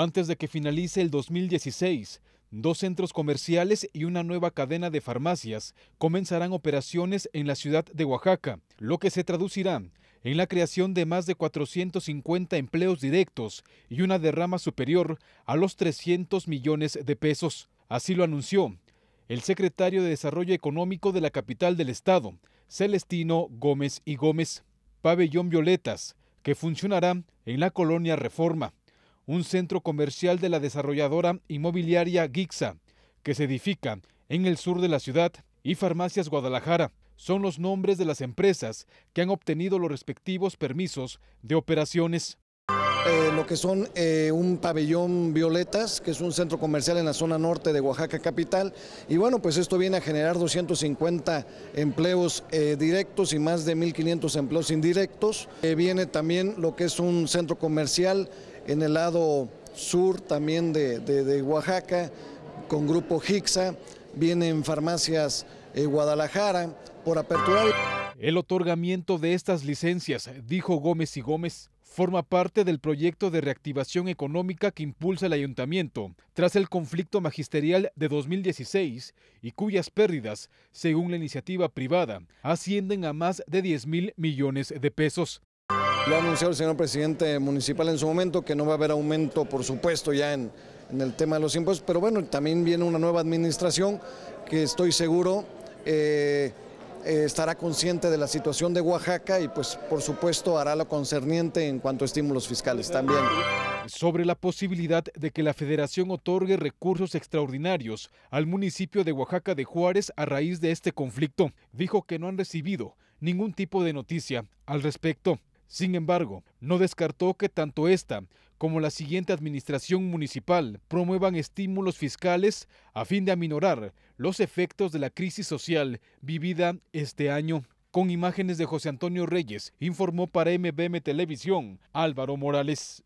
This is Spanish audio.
Antes de que finalice el 2016, dos centros comerciales y una nueva cadena de farmacias comenzarán operaciones en la ciudad de Oaxaca, lo que se traducirá en la creación de más de 450 empleos directos y una derrama superior a los 300 millones de pesos. Así lo anunció el secretario de Desarrollo Económico de la capital del estado, Celestino Gómez y Gómez. Pabellón Violetas, que funcionará en la colonia Reforma un centro comercial de la desarrolladora inmobiliaria Gixa, que se edifica en el sur de la ciudad, y Farmacias Guadalajara. Son los nombres de las empresas que han obtenido los respectivos permisos de operaciones. Eh, lo que son eh, un pabellón Violetas, que es un centro comercial en la zona norte de Oaxaca capital. Y bueno, pues esto viene a generar 250 empleos eh, directos y más de 1.500 empleos indirectos. viene también lo que es un centro comercial en el lado sur también de, Oaxaca, con Grupo Hixa, vienen farmacias eh, Guadalajara por aperturar. El otorgamiento de estas licencias, dijo Gómez y Gómez, forma parte del proyecto de reactivación económica que impulsa el ayuntamiento tras el conflicto magisterial de 2016 y cuyas pérdidas, según la iniciativa privada, ascienden a más de 10 mil millones de pesos. Lo ha anunciado el señor presidente municipal en su momento, que no va a haber aumento, por supuesto, ya en, el tema de los impuestos, pero bueno, también viene una nueva administración que estoy seguro eh, eh, estará consciente de la situación de Oaxaca y pues por supuesto hará lo concerniente en cuanto a estímulos fiscales también. Sobre la posibilidad de que la federación otorgue recursos extraordinarios al municipio de Oaxaca de Juárez a raíz de este conflicto, dijo que no han recibido ningún tipo de noticia al respecto. Sin embargo, no descartó que tanto esta como la siguiente administración municipal promuevan estímulos fiscales a fin de aminorar los efectos de la crisis social vivida este año. Con imágenes de José Antonio Reyes, informó para MBM Televisión Álvaro Morales.